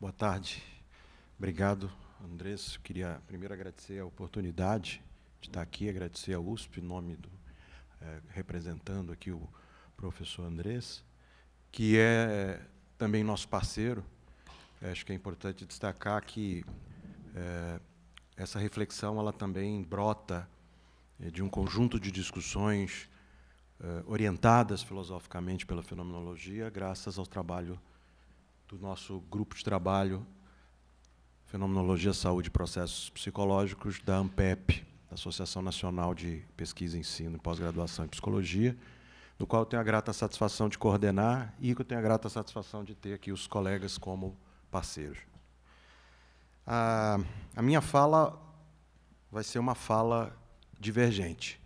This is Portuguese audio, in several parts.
Boa tarde. Obrigado, Andrés. Queria primeiro agradecer a oportunidade de estar aqui, agradecer a USP, em nome do, eh, representando aqui o professor Andrés, que é também nosso parceiro. Eh, acho que é importante destacar que eh, essa reflexão ela também brota eh, de um conjunto de discussões eh, orientadas filosoficamente pela fenomenologia, graças ao trabalho do nosso grupo de trabalho Fenomenologia, Saúde e Processos Psicológicos da ANPEP, Associação Nacional de Pesquisa, Ensino e Pós-Graduação em Psicologia, no qual eu tenho a grata satisfação de coordenar e que eu tenho a grata satisfação de ter aqui os colegas como parceiros. A, a minha fala vai ser uma fala divergente,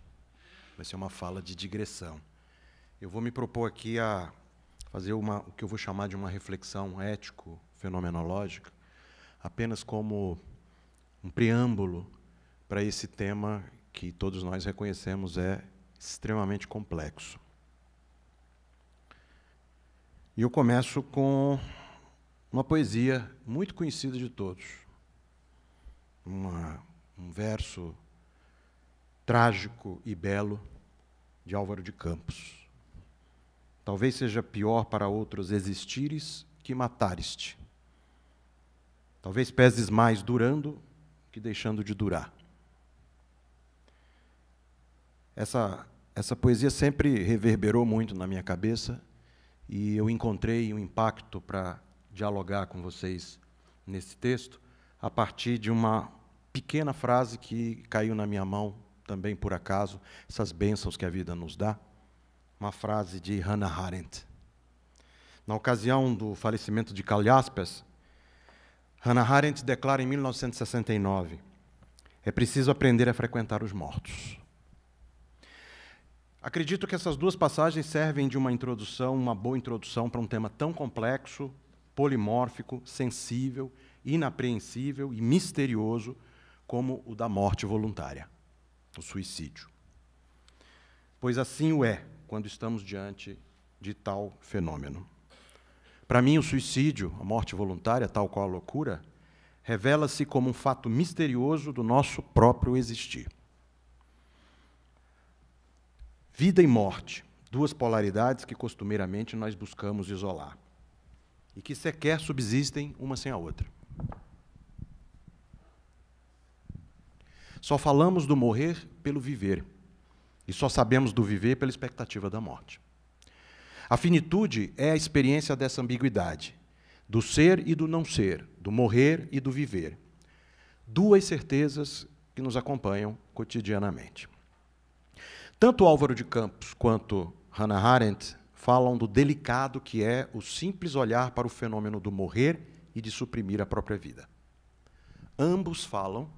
vai ser uma fala de digressão. Eu vou me propor aqui a fazer uma, o que eu vou chamar de uma reflexão ético-fenomenológica, apenas como um preâmbulo para esse tema que todos nós reconhecemos é extremamente complexo. E eu começo com uma poesia muito conhecida de todos, uma, um verso trágico e belo de Álvaro de Campos. Talvez seja pior para outros existires que matares-te. Talvez peses mais durando que deixando de durar. Essa, essa poesia sempre reverberou muito na minha cabeça e eu encontrei um impacto para dialogar com vocês nesse texto a partir de uma pequena frase que caiu na minha mão também por acaso, essas bênçãos que a vida nos dá uma frase de Hannah Arendt. Na ocasião do falecimento de Calhaspas, Hannah Arendt declara em 1969: é preciso aprender a frequentar os mortos. Acredito que essas duas passagens servem de uma introdução, uma boa introdução para um tema tão complexo, polimórfico, sensível, inapreensível e misterioso como o da morte voluntária, o suicídio. Pois assim o é quando estamos diante de tal fenômeno. Para mim, o suicídio, a morte voluntária, tal qual a loucura, revela-se como um fato misterioso do nosso próprio existir. Vida e morte, duas polaridades que costumeiramente nós buscamos isolar e que sequer subsistem uma sem a outra. Só falamos do morrer pelo viver. E só sabemos do viver pela expectativa da morte. A finitude é a experiência dessa ambiguidade, do ser e do não ser, do morrer e do viver. Duas certezas que nos acompanham cotidianamente. Tanto Álvaro de Campos quanto Hannah Arendt falam do delicado que é o simples olhar para o fenômeno do morrer e de suprimir a própria vida. Ambos falam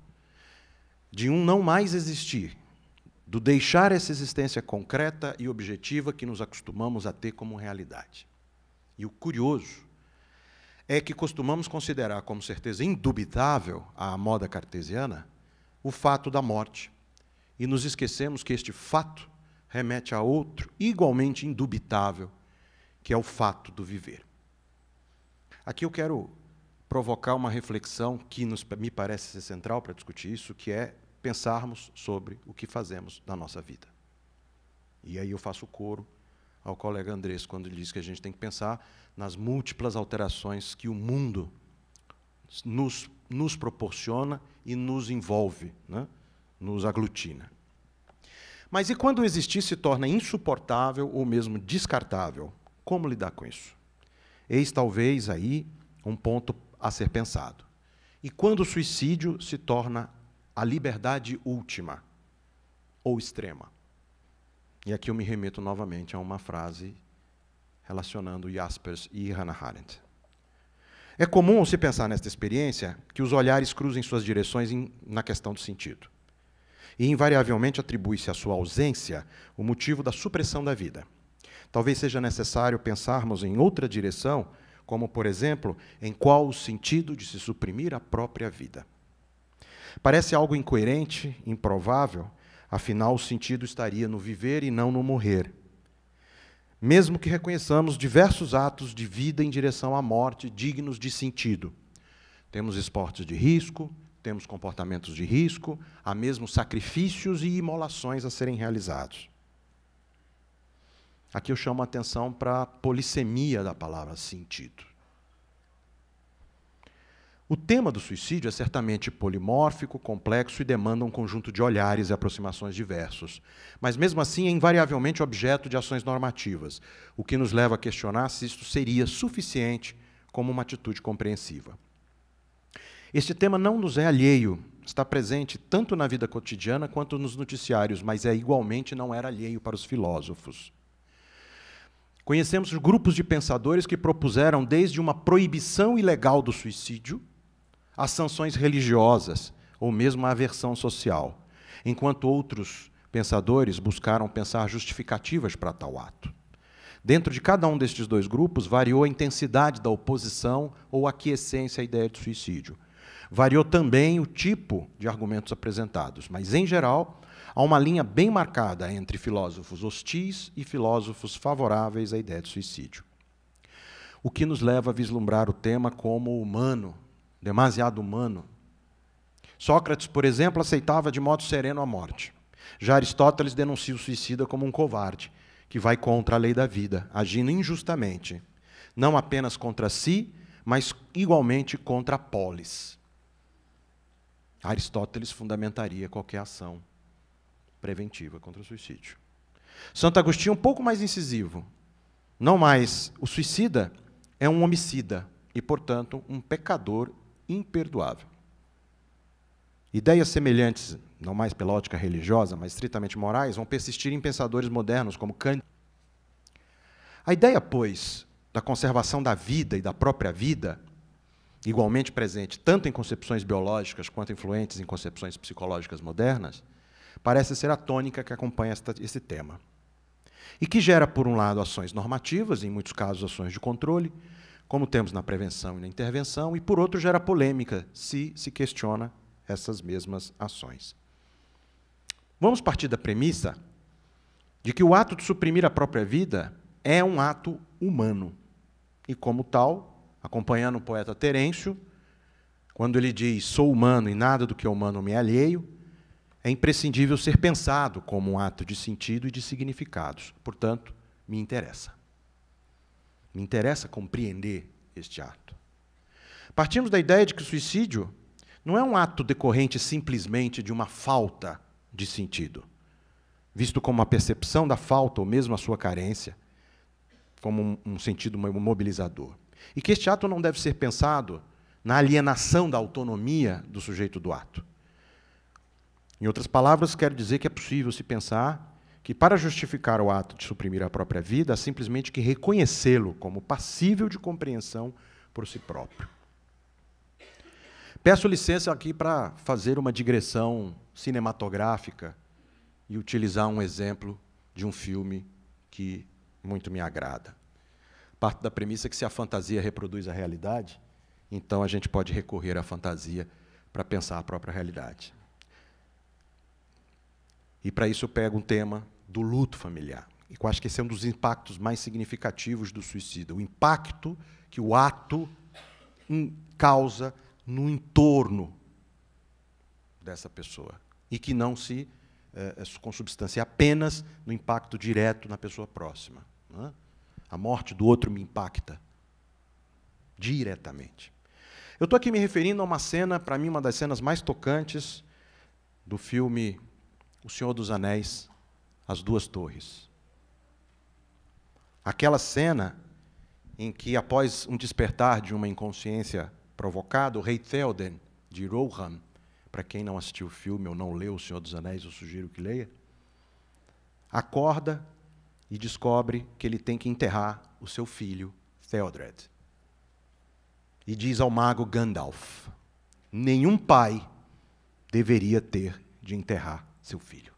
de um não mais existir, do deixar essa existência concreta e objetiva que nos acostumamos a ter como realidade. E o curioso é que costumamos considerar como certeza indubitável à moda cartesiana o fato da morte. E nos esquecemos que este fato remete a outro igualmente indubitável, que é o fato do viver. Aqui eu quero provocar uma reflexão que nos, me parece ser central para discutir isso, que é pensarmos sobre o que fazemos na nossa vida. E aí eu faço coro ao colega Andrés quando ele diz que a gente tem que pensar nas múltiplas alterações que o mundo nos, nos proporciona e nos envolve, né? nos aglutina. Mas e quando existir se torna insuportável ou mesmo descartável? Como lidar com isso? Eis talvez aí um ponto a ser pensado. E quando o suicídio se torna a liberdade última ou extrema. E aqui eu me remeto novamente a uma frase relacionando Jaspers e Hannah Arendt. É comum se pensar nesta experiência que os olhares cruzem suas direções em, na questão do sentido. E invariavelmente atribui-se à sua ausência o motivo da supressão da vida. Talvez seja necessário pensarmos em outra direção, como, por exemplo, em qual o sentido de se suprimir a própria vida. Parece algo incoerente, improvável, afinal o sentido estaria no viver e não no morrer. Mesmo que reconheçamos diversos atos de vida em direção à morte dignos de sentido. Temos esportes de risco, temos comportamentos de risco, há mesmo sacrifícios e imolações a serem realizados. Aqui eu chamo a atenção para a polissemia da palavra sentido. O tema do suicídio é certamente polimórfico, complexo e demanda um conjunto de olhares e aproximações diversos. Mas, mesmo assim, é invariavelmente objeto de ações normativas, o que nos leva a questionar se isto seria suficiente como uma atitude compreensiva. Este tema não nos é alheio, está presente tanto na vida cotidiana quanto nos noticiários, mas é igualmente não era alheio para os filósofos. Conhecemos grupos de pensadores que propuseram desde uma proibição ilegal do suicídio, às sanções religiosas ou mesmo à aversão social, enquanto outros pensadores buscaram pensar justificativas para tal ato. Dentro de cada um destes dois grupos, variou a intensidade da oposição ou aquiescência à ideia de suicídio. Variou também o tipo de argumentos apresentados, mas, em geral, há uma linha bem marcada entre filósofos hostis e filósofos favoráveis à ideia de suicídio. O que nos leva a vislumbrar o tema como humano demasiado humano. Sócrates, por exemplo, aceitava de modo sereno a morte. Já Aristóteles denuncia o suicida como um covarde, que vai contra a lei da vida, agindo injustamente, não apenas contra si, mas igualmente contra a polis. Aristóteles fundamentaria qualquer ação preventiva contra o suicídio. Santo Agostinho um pouco mais incisivo. Não mais o suicida é um homicida e, portanto, um pecador imperdoável. Ideias semelhantes, não mais pela ótica religiosa, mas estritamente morais, vão persistir em pensadores modernos como Kant. A ideia, pois, da conservação da vida e da própria vida, igualmente presente tanto em concepções biológicas quanto influentes em concepções psicológicas modernas, parece ser a tônica que acompanha esta, esse tema. E que gera, por um lado, ações normativas, em muitos casos ações de controle, como temos na prevenção e na intervenção, e por outro gera polêmica se se questiona essas mesmas ações. Vamos partir da premissa de que o ato de suprimir a própria vida é um ato humano. E como tal, acompanhando o poeta Terêncio, quando ele diz sou humano e nada do que é humano me alheio, é imprescindível ser pensado como um ato de sentido e de significados. Portanto, me interessa. Me interessa compreender este ato. Partimos da ideia de que o suicídio não é um ato decorrente simplesmente de uma falta de sentido, visto como a percepção da falta ou mesmo a sua carência, como um, um sentido mobilizador. E que este ato não deve ser pensado na alienação da autonomia do sujeito do ato. Em outras palavras, quero dizer que é possível se pensar que, para justificar o ato de suprimir a própria vida, há simplesmente que reconhecê-lo como passível de compreensão por si próprio. Peço licença aqui para fazer uma digressão cinematográfica e utilizar um exemplo de um filme que muito me agrada. Parte da premissa é que se a fantasia reproduz a realidade, então a gente pode recorrer à fantasia para pensar a própria realidade. E para isso eu pego um tema do luto familiar. E eu acho que esse é um dos impactos mais significativos do suicídio, o impacto que o ato hum, causa no entorno dessa pessoa e que não se eh, eh, é, consubstancia apenas no impacto direto na pessoa próxima. Né? A morte do outro me impacta diretamente. Eu estou aqui me referindo a uma cena, para mim, uma das cenas mais tocantes do filme O Senhor dos Anéis, as duas torres. Aquela cena em que, após um despertar de uma inconsciência provocada, o rei Theoden de Rohan, para quem não assistiu o filme ou não leu O Senhor dos Anéis, eu sugiro que leia, acorda e descobre que ele tem que enterrar o seu filho Theodred. E diz ao mago Gandalf: nenhum pai deveria ter de enterrar seu filho.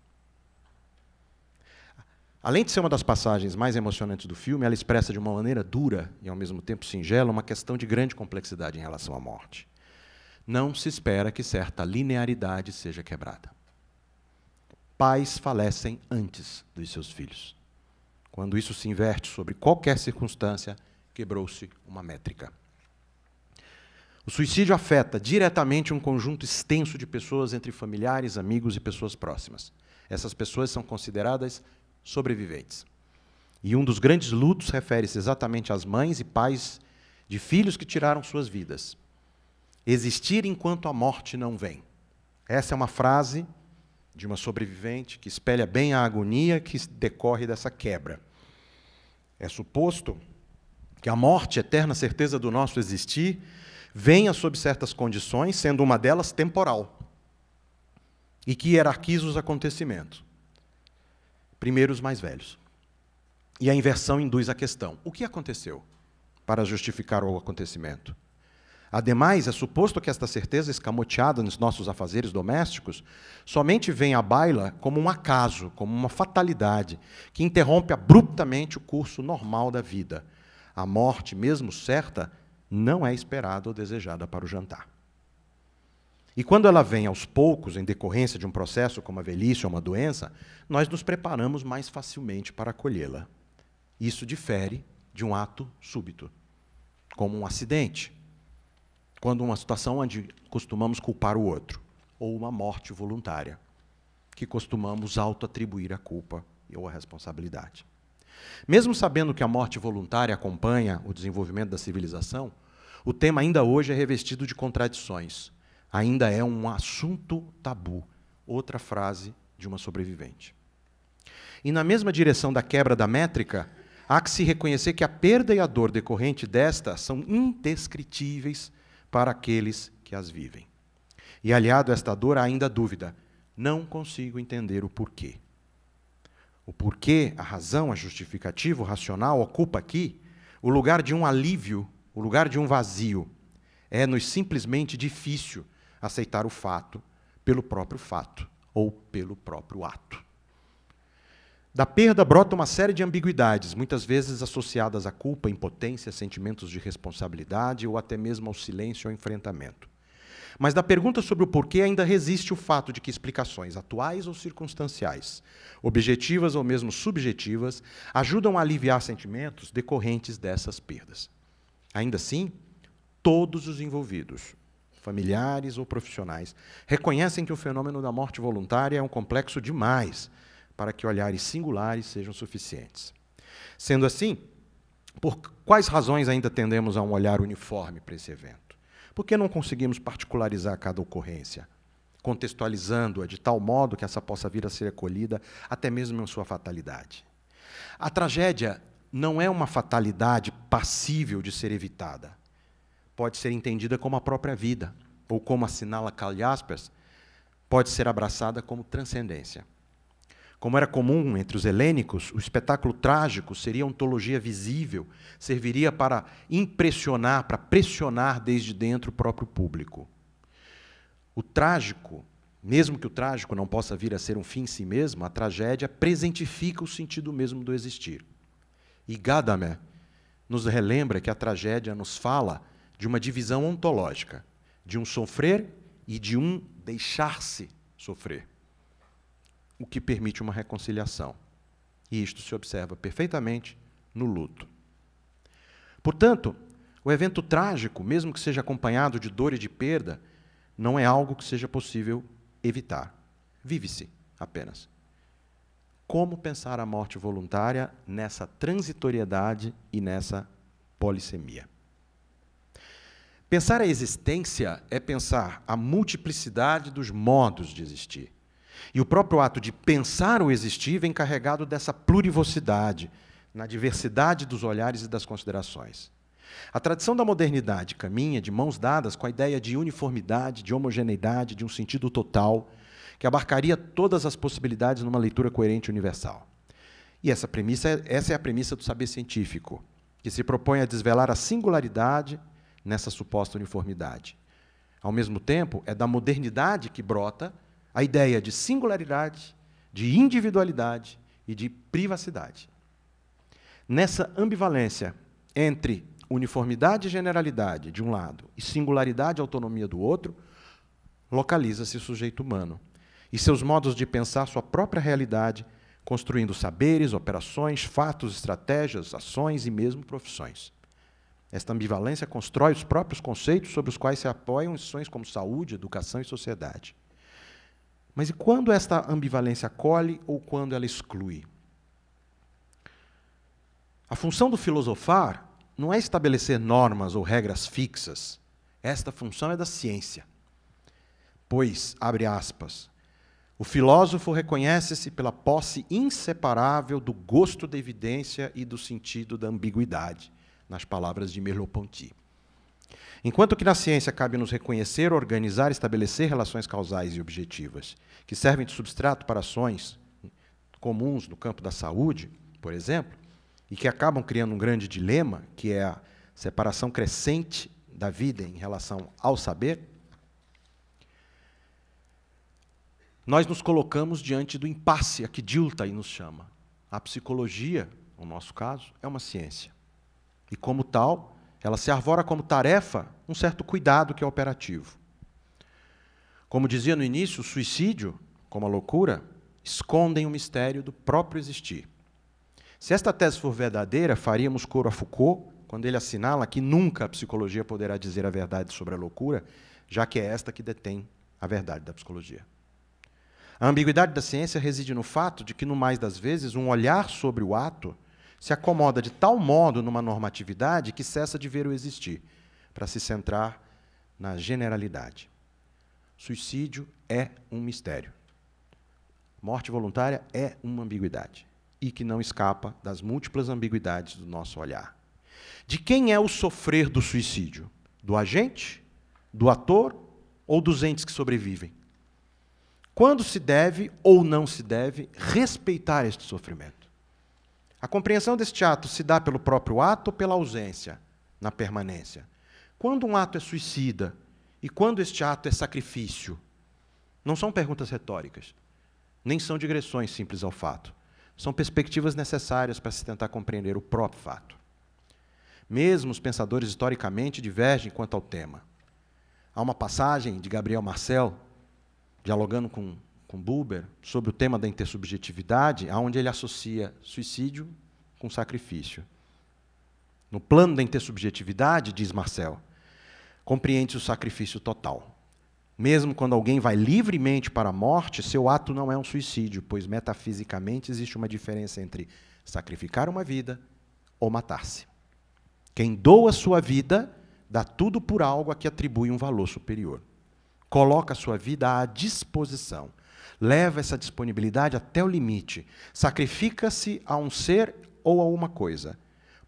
Além de ser uma das passagens mais emocionantes do filme, ela expressa de uma maneira dura e ao mesmo tempo singela uma questão de grande complexidade em relação à morte. Não se espera que certa linearidade seja quebrada. Pais falecem antes dos seus filhos. Quando isso se inverte sobre qualquer circunstância, quebrou-se uma métrica. O suicídio afeta diretamente um conjunto extenso de pessoas entre familiares, amigos e pessoas próximas. Essas pessoas são consideradas sobreviventes. E um dos grandes lutos refere-se exatamente às mães e pais de filhos que tiraram suas vidas. Existir enquanto a morte não vem. Essa é uma frase de uma sobrevivente que espelha bem a agonia que decorre dessa quebra. É suposto que a morte, eterna certeza do nosso existir, venha sob certas condições, sendo uma delas temporal, e que hierarquiza os acontecimentos. Primeiro os mais velhos. E a inversão induz a questão: o que aconteceu para justificar o acontecimento? Ademais, é suposto que esta certeza escamoteada nos nossos afazeres domésticos somente vem à baila como um acaso, como uma fatalidade, que interrompe abruptamente o curso normal da vida. A morte, mesmo certa, não é esperada ou desejada para o jantar. E quando ela vem aos poucos, em decorrência de um processo como a velhice ou uma doença, nós nos preparamos mais facilmente para acolhê-la. Isso difere de um ato súbito, como um acidente, quando uma situação onde costumamos culpar o outro, ou uma morte voluntária, que costumamos auto-atribuir a culpa ou a responsabilidade. Mesmo sabendo que a morte voluntária acompanha o desenvolvimento da civilização, o tema ainda hoje é revestido de contradições, ainda é um assunto tabu. Outra frase de uma sobrevivente. E na mesma direção da quebra da métrica, há que se reconhecer que a perda e a dor decorrente desta são indescritíveis para aqueles que as vivem. E aliado a esta dor, há ainda a dúvida: não consigo entender o porquê. O porquê, a razão, a justificativa, o racional ocupa aqui o lugar de um alívio, o lugar de um vazio. É-nos simplesmente difícil aceitar o fato pelo próprio fato ou pelo próprio ato. Da perda brota uma série de ambiguidades, muitas vezes associadas à culpa, impotência, sentimentos de responsabilidade ou até mesmo ao silêncio ou enfrentamento. Mas da pergunta sobre o porquê ainda resiste o fato de que explicações atuais ou circunstanciais, objetivas ou mesmo subjetivas, ajudam a aliviar sentimentos decorrentes dessas perdas. Ainda assim, todos os envolvidos, familiares ou profissionais, reconhecem que o fenômeno da morte voluntária é um complexo demais para que olhares singulares sejam suficientes. Sendo assim, por quais razões ainda tendemos a um olhar uniforme para esse evento? Por que não conseguimos particularizar cada ocorrência, contextualizando-a de tal modo que essa possa vir a ser acolhida até mesmo em sua fatalidade? A tragédia não é uma fatalidade passível de ser evitada pode ser entendida como a própria vida, ou como assinala Calliaspers, pode ser abraçada como transcendência. Como era comum entre os helênicos, o espetáculo trágico seria ontologia visível, serviria para impressionar, para pressionar desde dentro o próprio público. O trágico, mesmo que o trágico não possa vir a ser um fim em si mesmo, a tragédia presentifica o sentido mesmo do existir. E Gadamer nos relembra que a tragédia nos fala de uma divisão ontológica, de um sofrer e de um deixar-se sofrer, o que permite uma reconciliação. E isto se observa perfeitamente no luto. Portanto, o evento trágico, mesmo que seja acompanhado de dor e de perda, não é algo que seja possível evitar. Vive-se apenas. Como pensar a morte voluntária nessa transitoriedade e nessa polissemia? Pensar a existência é pensar a multiplicidade dos modos de existir. E o próprio ato de pensar o existir vem carregado dessa plurivocidade, na diversidade dos olhares e das considerações. A tradição da modernidade caminha de mãos dadas com a ideia de uniformidade, de homogeneidade, de um sentido total, que abarcaria todas as possibilidades numa leitura coerente e universal. E essa premissa, é, essa é a premissa do saber científico, que se propõe a desvelar a singularidade nessa suposta uniformidade. Ao mesmo tempo, é da modernidade que brota a ideia de singularidade, de individualidade e de privacidade. Nessa ambivalência entre uniformidade e generalidade, de um lado, e singularidade e autonomia do outro, localiza-se o sujeito humano e seus modos de pensar sua própria realidade, construindo saberes, operações, fatos, estratégias, ações e mesmo profissões. Esta ambivalência constrói os próprios conceitos sobre os quais se apoiam instituições como saúde, educação e sociedade. Mas e quando esta ambivalência acolhe ou quando ela exclui? A função do filosofar não é estabelecer normas ou regras fixas. Esta função é da ciência. Pois, abre aspas, o filósofo reconhece-se pela posse inseparável do gosto da evidência e do sentido da ambiguidade nas palavras de Merleau-Ponty. Enquanto que na ciência cabe nos reconhecer, organizar, estabelecer relações causais e objetivas, que servem de substrato para ações comuns no campo da saúde, por exemplo, e que acabam criando um grande dilema, que é a separação crescente da vida em relação ao saber, nós nos colocamos diante do impasse a que Dilthey nos chama. A psicologia, no nosso caso, é uma ciência. E, como tal, ela se arvora como tarefa um certo cuidado que é operativo. Como dizia no início, o suicídio, como a loucura, escondem o mistério do próprio existir. Se esta tese for verdadeira, faríamos coro a Foucault quando ele assinala que nunca a psicologia poderá dizer a verdade sobre a loucura, já que é esta que detém a verdade da psicologia. A ambiguidade da ciência reside no fato de que, no mais das vezes, um olhar sobre o ato se acomoda de tal modo numa normatividade que cessa de ver o existir, para se centrar na generalidade. Suicídio é um mistério. Morte voluntária é uma ambiguidade e que não escapa das múltiplas ambiguidades do nosso olhar. De quem é o sofrer do suicídio? Do agente? Do ator? Ou dos entes que sobrevivem? Quando se deve ou não se deve respeitar este sofrimento? A compreensão deste ato se dá pelo próprio ato ou pela ausência na permanência? Quando um ato é suicida e quando este ato é sacrifício? Não são perguntas retóricas, nem são digressões simples ao fato. São perspectivas necessárias para se tentar compreender o próprio fato. Mesmo os pensadores historicamente divergem quanto ao tema. Há uma passagem de Gabriel Marcel, dialogando com com Buber sobre o tema da intersubjetividade, aonde ele associa suicídio com sacrifício. No plano da intersubjetividade, diz Marcel, compreende-se o sacrifício total. Mesmo quando alguém vai livremente para a morte, seu ato não é um suicídio, pois metafisicamente existe uma diferença entre sacrificar uma vida ou matar-se. Quem doa sua vida dá tudo por algo a que atribui um valor superior. Coloca sua vida à disposição Leva essa disponibilidade até o limite. Sacrifica-se a um ser ou a uma coisa.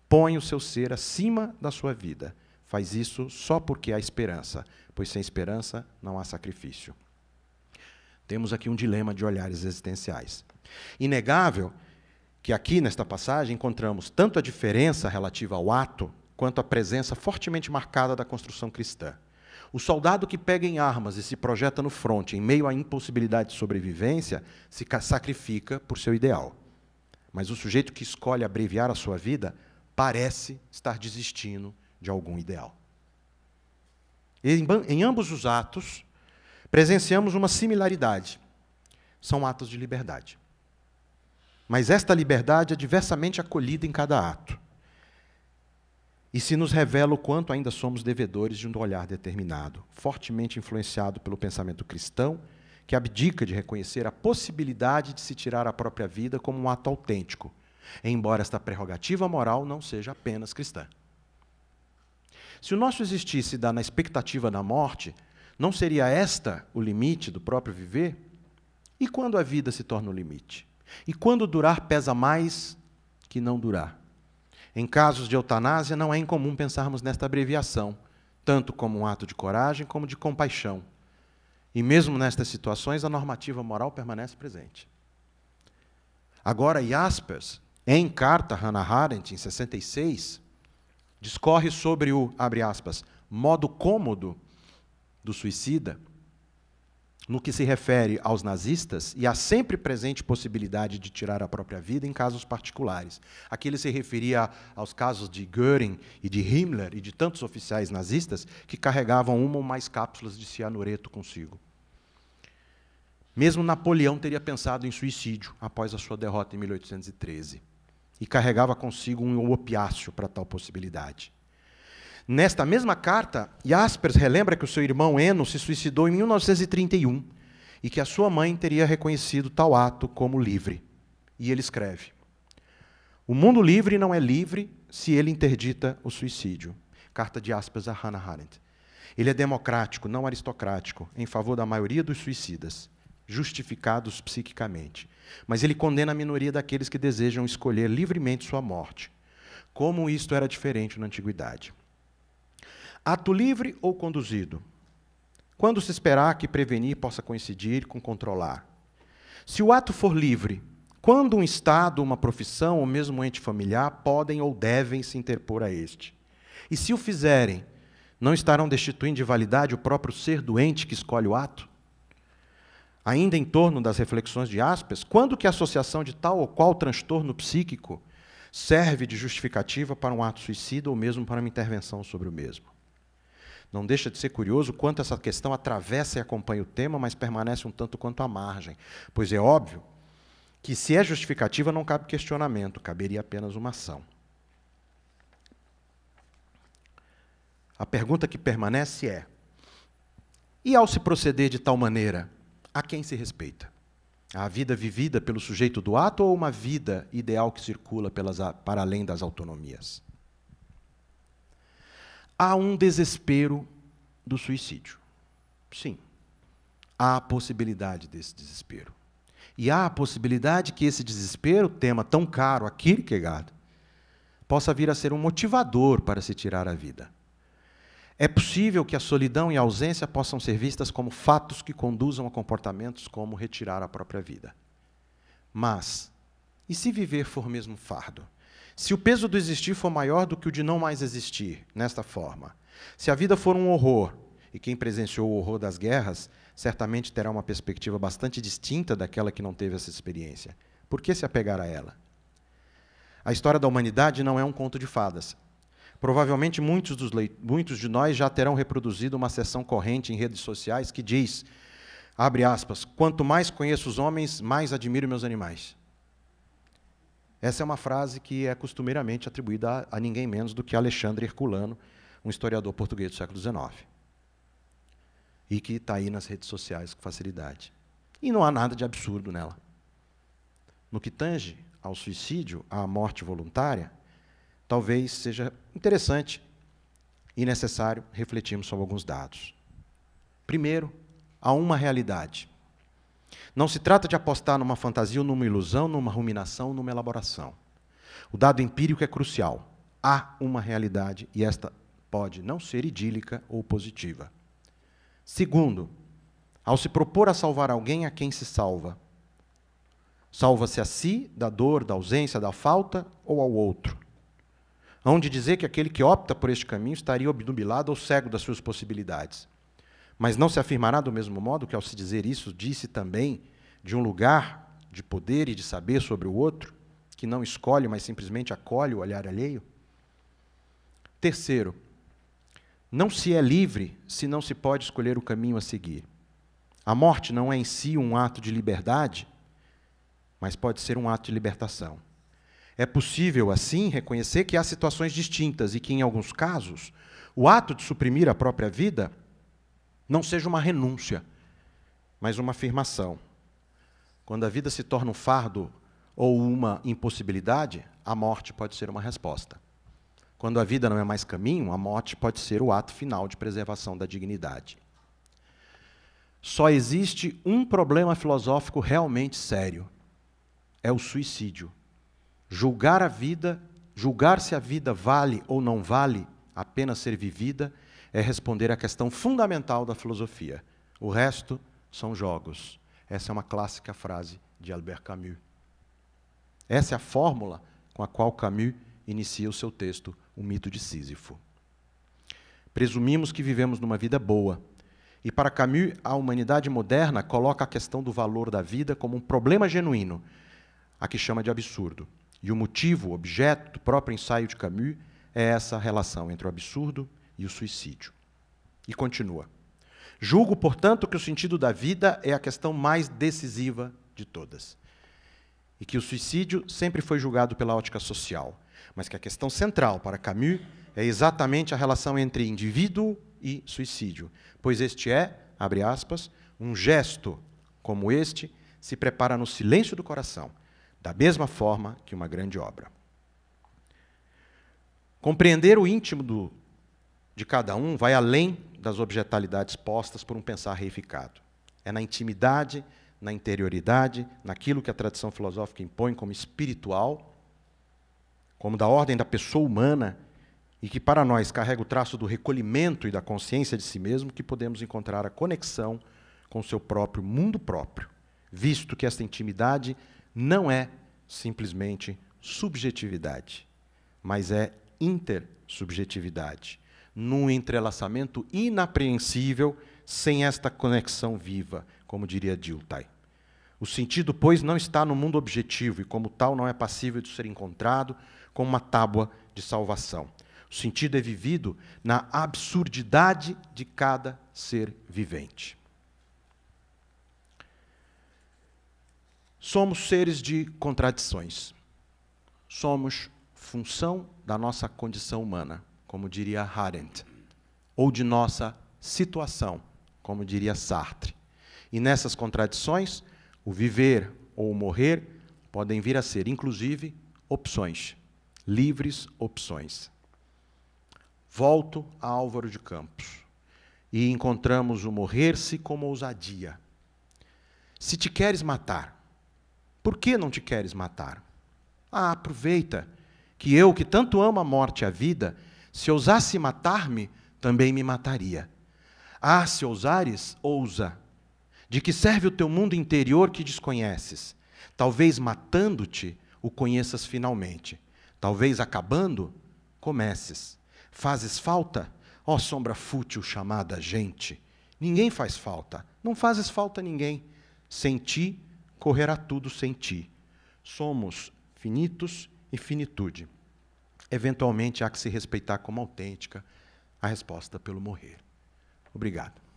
Põe o seu ser acima da sua vida. Faz isso só porque há esperança, pois sem esperança não há sacrifício. Temos aqui um dilema de olhares existenciais. Inegável que aqui, nesta passagem, encontramos tanto a diferença relativa ao ato, quanto a presença fortemente marcada da construção cristã. O soldado que pega em armas e se projeta no fronte em meio à impossibilidade de sobrevivência se sacrifica por seu ideal. Mas o sujeito que escolhe abreviar a sua vida parece estar desistindo de algum ideal. Em, em ambos os atos, presenciamos uma similaridade. São atos de liberdade. Mas esta liberdade é diversamente acolhida em cada ato e se nos revela o quanto ainda somos devedores de um olhar determinado, fortemente influenciado pelo pensamento cristão, que abdica de reconhecer a possibilidade de se tirar a própria vida como um ato autêntico, embora esta prerrogativa moral não seja apenas cristã. Se o nosso existir se dá na expectativa da morte, não seria esta o limite do próprio viver? E quando a vida se torna o limite? E quando durar pesa mais que não durar? Em casos de eutanásia, não é incomum pensarmos nesta abreviação, tanto como um ato de coragem como de compaixão. E mesmo nestas situações, a normativa moral permanece presente. Agora, Jaspers, em carta a Hannah Arendt, em 66, discorre sobre o, abre aspas, modo cômodo do suicida no que se refere aos nazistas e à sempre presente possibilidade de tirar a própria vida em casos particulares. Aqui ele se referia aos casos de Göring e de Himmler e de tantos oficiais nazistas que carregavam uma ou mais cápsulas de cianureto consigo. Mesmo Napoleão teria pensado em suicídio após a sua derrota em 1813 e carregava consigo um opiáceo para tal possibilidade. Nesta mesma carta, Jaspers relembra que o seu irmão Eno se suicidou em 1931 e que a sua mãe teria reconhecido tal ato como livre. E ele escreve: O mundo livre não é livre se ele interdita o suicídio. Carta de Aspers a Hannah Arendt. Ele é democrático, não aristocrático, em favor da maioria dos suicidas, justificados psiquicamente. Mas ele condena a minoria daqueles que desejam escolher livremente sua morte. Como isto era diferente na antiguidade. Ato livre ou conduzido? Quando se esperar que prevenir possa coincidir com controlar? Se o ato for livre, quando um Estado, uma profissão ou mesmo um ente familiar podem ou devem se interpor a este? E se o fizerem, não estarão destituindo de validade o próprio ser doente que escolhe o ato? Ainda em torno das reflexões de aspas, quando que a associação de tal ou qual transtorno psíquico serve de justificativa para um ato suicida ou mesmo para uma intervenção sobre o mesmo? Não deixa de ser curioso quanto essa questão atravessa e acompanha o tema, mas permanece um tanto quanto à margem. Pois é óbvio que, se é justificativa, não cabe questionamento, caberia apenas uma ação. A pergunta que permanece é: e ao se proceder de tal maneira, a quem se respeita? A vida vivida pelo sujeito do ato ou uma vida ideal que circula pelas, para além das autonomias? Há um desespero do suicídio. Sim, há a possibilidade desse desespero. E há a possibilidade que esse desespero, tema tão caro a Kierkegaard, possa vir a ser um motivador para se tirar a vida. É possível que a solidão e a ausência possam ser vistas como fatos que conduzam a comportamentos como retirar a própria vida. Mas, e se viver for mesmo fardo? Se o peso do existir for maior do que o de não mais existir, nesta forma, se a vida for um horror, e quem presenciou o horror das guerras certamente terá uma perspectiva bastante distinta daquela que não teve essa experiência. Por que se apegar a ela? A história da humanidade não é um conto de fadas. Provavelmente muitos, dos muitos de nós já terão reproduzido uma sessão corrente em redes sociais que diz, abre aspas, quanto mais conheço os homens, mais admiro meus animais. Essa é uma frase que é costumeiramente atribuída a, a ninguém menos do que Alexandre Herculano, um historiador português do século XIX. E que está aí nas redes sociais com facilidade. E não há nada de absurdo nela. No que tange ao suicídio, à morte voluntária, talvez seja interessante e necessário refletirmos sobre alguns dados. Primeiro, há uma realidade não se trata de apostar numa fantasia, numa ilusão, numa ruminação, numa elaboração. O dado empírico é crucial. Há uma realidade e esta pode não ser idílica ou positiva. Segundo, ao se propor a salvar alguém, a quem se salva? Salva-se a si, da dor, da ausência, da falta ou ao outro? Hão de dizer que aquele que opta por este caminho estaria obnubilado ou cego das suas possibilidades mas não se afirmará do mesmo modo que, ao se dizer isso, disse também de um lugar de poder e de saber sobre o outro, que não escolhe, mas simplesmente acolhe o olhar alheio? Terceiro, não se é livre se não se pode escolher o caminho a seguir. A morte não é em si um ato de liberdade, mas pode ser um ato de libertação. É possível, assim, reconhecer que há situações distintas e que, em alguns casos, o ato de suprimir a própria vida não seja uma renúncia, mas uma afirmação. Quando a vida se torna um fardo ou uma impossibilidade, a morte pode ser uma resposta. Quando a vida não é mais caminho, a morte pode ser o ato final de preservação da dignidade. Só existe um problema filosófico realmente sério: é o suicídio. Julgar a vida, julgar se a vida vale ou não vale a pena ser vivida, é responder à questão fundamental da filosofia. O resto são jogos. Essa é uma clássica frase de Albert Camus. Essa é a fórmula com a qual Camus inicia o seu texto, O Mito de Sísifo. Presumimos que vivemos numa vida boa. E para Camus, a humanidade moderna coloca a questão do valor da vida como um problema genuíno, a que chama de absurdo. E o motivo, o objeto do próprio ensaio de Camus é essa relação entre o absurdo e o suicídio. E continua. Julgo, portanto, que o sentido da vida é a questão mais decisiva de todas. E que o suicídio sempre foi julgado pela ótica social, mas que a questão central para Camus é exatamente a relação entre indivíduo e suicídio, pois este é, abre aspas, um gesto como este se prepara no silêncio do coração, da mesma forma que uma grande obra. Compreender o íntimo do de cada um vai além das objetalidades postas por um pensar reificado. É na intimidade, na interioridade, naquilo que a tradição filosófica impõe como espiritual, como da ordem da pessoa humana, e que para nós carrega o traço do recolhimento e da consciência de si mesmo, que podemos encontrar a conexão com o seu próprio mundo próprio, visto que esta intimidade não é simplesmente subjetividade, mas é intersubjetividade num entrelaçamento inapreensível sem esta conexão viva, como diria Diltai. O sentido, pois, não está no mundo objetivo e, como tal, não é passível de ser encontrado como uma tábua de salvação. O sentido é vivido na absurdidade de cada ser vivente. Somos seres de contradições. Somos função da nossa condição humana como diria Arendt, ou de nossa situação, como diria Sartre. E nessas contradições, o viver ou o morrer podem vir a ser, inclusive, opções, livres opções. Volto a Álvaro de Campos e encontramos o morrer-se como ousadia. Se te queres matar, por que não te queres matar? Ah, aproveita que eu, que tanto amo a morte e a vida, se ousasse matar-me, também me mataria. Ah, se ousares, ousa. De que serve o teu mundo interior que desconheces? Talvez matando-te, o conheças finalmente. Talvez acabando, comeces. Fazes falta? Ó oh, sombra fútil chamada gente. Ninguém faz falta. Não fazes falta a ninguém. Sem ti, correrá tudo sem ti. Somos finitos e finitude. Eventualmente há que se respeitar como autêntica a resposta pelo morrer. Obrigado.